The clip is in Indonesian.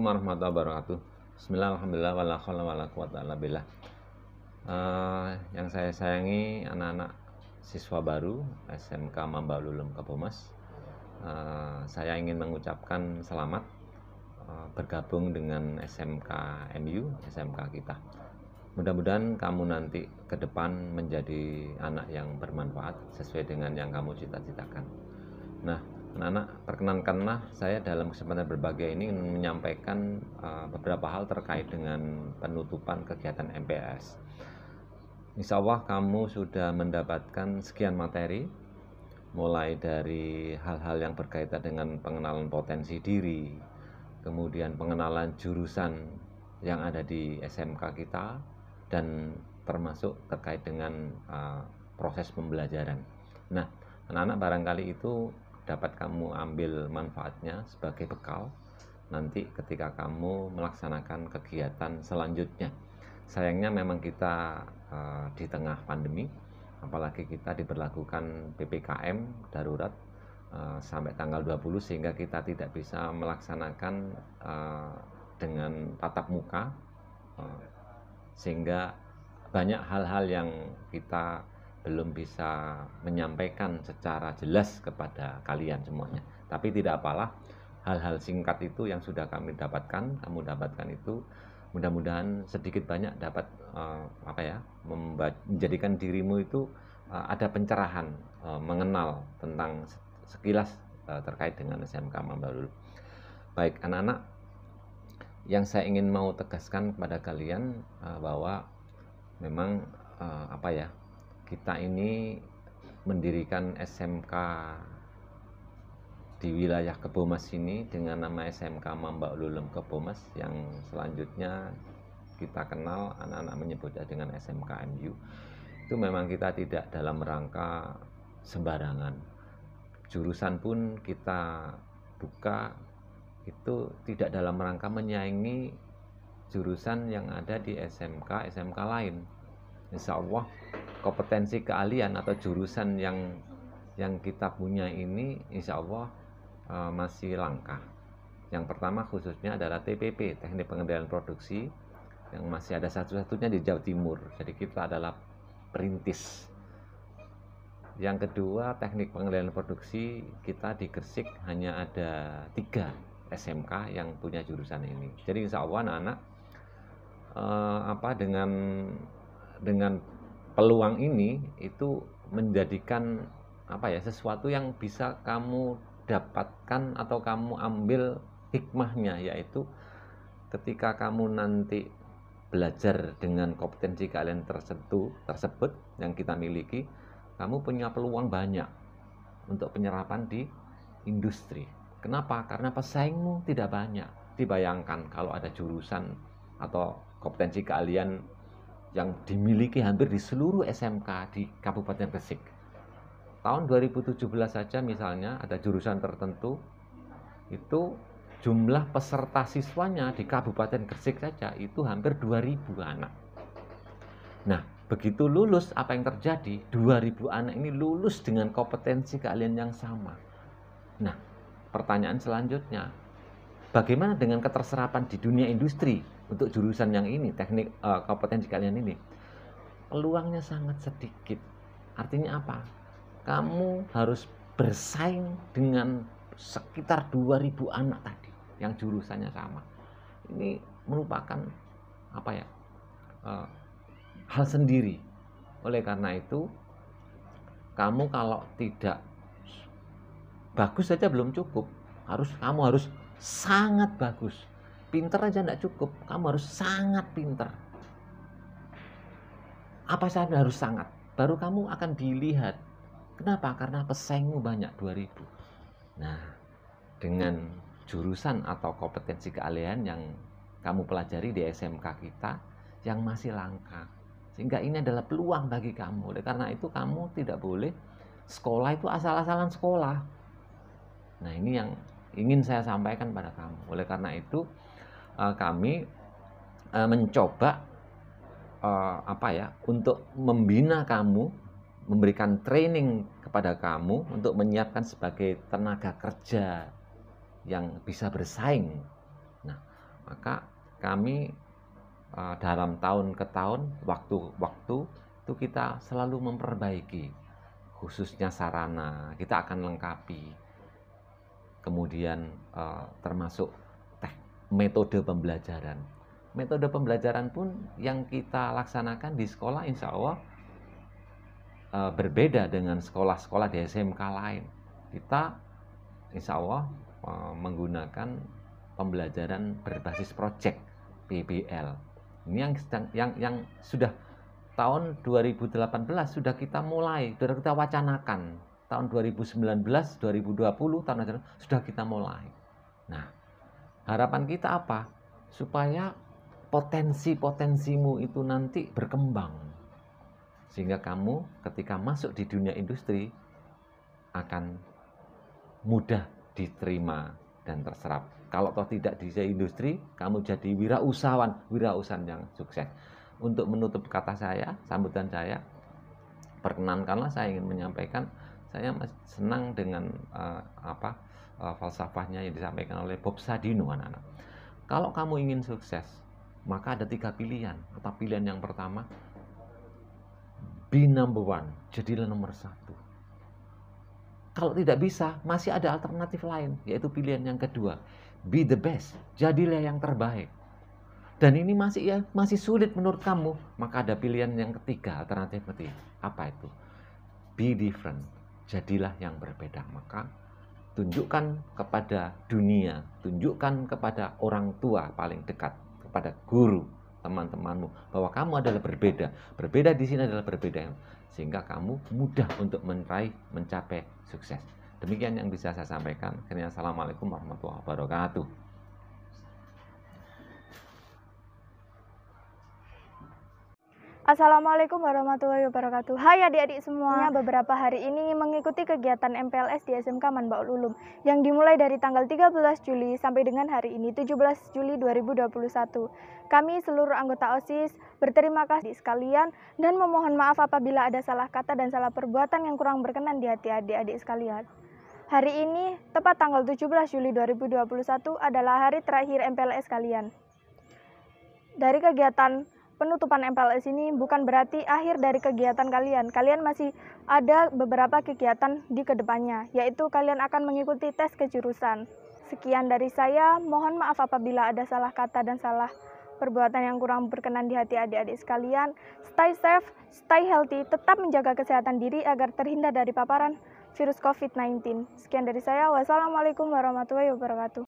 Assalamualaikum warahmatullahi wabarakatuh. Bismillahirrahmanirrahim. Uh, eh, yang saya sayangi anak-anak siswa baru SMK Mambalulum Kapomas. Uh, eh, saya ingin mengucapkan selamat uh, bergabung dengan SMK MU, SMK kita. Mudah-mudahan kamu nanti ke depan menjadi anak yang bermanfaat sesuai dengan yang kamu cita-citakan. Nah, Anak-anak, perkenankanlah saya dalam kesempatan berbagai ini menyampaikan uh, beberapa hal terkait dengan penutupan kegiatan MPS. Insya Allah kamu sudah mendapatkan sekian materi, mulai dari hal-hal yang berkaitan dengan pengenalan potensi diri, kemudian pengenalan jurusan yang ada di SMK kita, dan termasuk terkait dengan uh, proses pembelajaran. Nah, anak-anak barangkali itu dapat kamu ambil manfaatnya sebagai bekal nanti ketika kamu melaksanakan kegiatan selanjutnya. Sayangnya memang kita e, di tengah pandemi, apalagi kita diberlakukan PPKM darurat e, sampai tanggal 20 sehingga kita tidak bisa melaksanakan e, dengan tatap muka E, sehingga banyak hal-hal yang kita belum bisa menyampaikan secara jelas kepada kalian semuanya. Tapi tidak apalah, hal-hal singkat itu yang sudah kami dapatkan, kamu dapatkan itu mudah-mudahan sedikit banyak dapat uh, apa ya menjadikan dirimu itu uh, ada pencerahan uh, mengenal tentang sekilas uh, terkait dengan SMK Mambalul. Baik anak-anak, yang saya ingin mau tegaskan kepada kalian bahwa memang apa ya kita ini mendirikan SMK di wilayah Kebomas ini dengan nama SMK Mambak Lulem Kebomas yang selanjutnya kita kenal anak-anak menyebutnya dengan SMK MU itu memang kita tidak dalam rangka sembarangan jurusan pun kita buka itu tidak dalam rangka menyaingi jurusan yang ada di SMK SMK lain Insya Allah kompetensi keahlian atau jurusan yang yang kita punya ini insya Allah e, masih langka. Yang pertama khususnya adalah TPP, teknik pengendalian produksi yang masih ada satu-satunya di Jawa Timur. Jadi kita adalah perintis. Yang kedua teknik pengendalian produksi kita di Gresik hanya ada tiga SMK yang punya jurusan ini. Jadi insya Allah anak-anak eh, apa dengan dengan peluang ini itu menjadikan apa ya sesuatu yang bisa kamu dapatkan atau kamu ambil hikmahnya yaitu ketika kamu nanti belajar dengan kompetensi kalian tersentuh tersebut yang kita miliki kamu punya peluang banyak untuk penyerapan di industri kenapa karena pesaingmu tidak banyak dibayangkan kalau ada jurusan atau kompetensi kalian yang dimiliki hampir di seluruh SMK di Kabupaten Gresik. Tahun 2017 saja misalnya ada jurusan tertentu itu jumlah peserta siswanya di Kabupaten Gresik saja itu hampir 2000 anak. Nah, begitu lulus apa yang terjadi? 2000 anak ini lulus dengan kompetensi keahlian yang sama. Nah, pertanyaan selanjutnya, Bagaimana dengan keterserapan di dunia industri untuk jurusan yang ini, teknik uh, kompetensi kalian ini? Peluangnya sangat sedikit. Artinya apa? Kamu harus bersaing dengan sekitar 2000 anak tadi yang jurusannya sama. Ini merupakan apa ya? Uh, hal sendiri. Oleh karena itu, kamu kalau tidak bagus saja belum cukup harus kamu harus sangat bagus pinter aja tidak cukup kamu harus sangat pinter apa saja harus sangat baru kamu akan dilihat kenapa karena pesaingmu banyak 2000 nah dengan jurusan atau kompetensi keahlian yang kamu pelajari di SMK kita yang masih langka sehingga ini adalah peluang bagi kamu oleh karena itu kamu tidak boleh sekolah itu asal-asalan sekolah nah ini yang ingin saya sampaikan pada kamu. Oleh karena itu eh, kami eh, mencoba eh, apa ya untuk membina kamu, memberikan training kepada kamu untuk menyiapkan sebagai tenaga kerja yang bisa bersaing. Nah, maka kami dalam tahun ke tahun, waktu-waktu itu kita selalu memperbaiki khususnya sarana, kita akan lengkapi kemudian uh, termasuk teh, metode pembelajaran. Metode pembelajaran pun yang kita laksanakan di sekolah insya Allah uh, berbeda dengan sekolah-sekolah di SMK lain. Kita insya Allah uh, menggunakan pembelajaran berbasis proyek PBL. Ini yang sedang yang yang sudah tahun 2018 sudah kita mulai, sudah kita wacanakan tahun 2019, 2020 tahun ajaran sudah kita mulai. Nah, harapan kita apa? Supaya potensi-potensimu itu nanti berkembang. Sehingga kamu ketika masuk di dunia industri akan mudah diterima dan terserap. Kalau toh tidak di industri, kamu jadi wirausahawan, wirausahawan yang sukses. Untuk menutup kata saya, sambutan saya, perkenankanlah saya ingin menyampaikan saya senang dengan uh, apa uh, falsafahnya yang disampaikan oleh Bob Sadino anak-anak. Kalau kamu ingin sukses, maka ada tiga pilihan. Apa pilihan yang pertama? Be number one, jadilah nomor satu. Kalau tidak bisa, masih ada alternatif lain, yaitu pilihan yang kedua. Be the best, jadilah yang terbaik. Dan ini masih ya masih sulit menurut kamu, maka ada pilihan yang ketiga, alternatif ketiga. Apa itu? Be different, jadilah yang berbeda. Maka tunjukkan kepada dunia, tunjukkan kepada orang tua paling dekat, kepada guru, teman-temanmu bahwa kamu adalah berbeda. Berbeda di sini adalah berbeda sehingga kamu mudah untuk meraih, mencapai sukses. Demikian yang bisa saya sampaikan. Assalamualaikum warahmatullahi wabarakatuh. Assalamualaikum warahmatullahi wabarakatuh. Hai adik-adik semuanya, beberapa hari ini mengikuti kegiatan MPLS di SMK Manbaul Ulum yang dimulai dari tanggal 13 Juli sampai dengan hari ini 17 Juli 2021. Kami seluruh anggota OSIS berterima kasih sekalian dan memohon maaf apabila ada salah kata dan salah perbuatan yang kurang berkenan di hati adik-adik sekalian. Hari ini, tepat tanggal 17 Juli 2021 adalah hari terakhir MPLS kalian. Dari kegiatan penutupan MPLS ini bukan berarti akhir dari kegiatan kalian. Kalian masih ada beberapa kegiatan di kedepannya, yaitu kalian akan mengikuti tes kejurusan. Sekian dari saya, mohon maaf apabila ada salah kata dan salah perbuatan yang kurang berkenan di hati adik-adik sekalian. Stay safe, stay healthy, tetap menjaga kesehatan diri agar terhindar dari paparan virus COVID-19. Sekian dari saya, wassalamualaikum warahmatullahi wabarakatuh.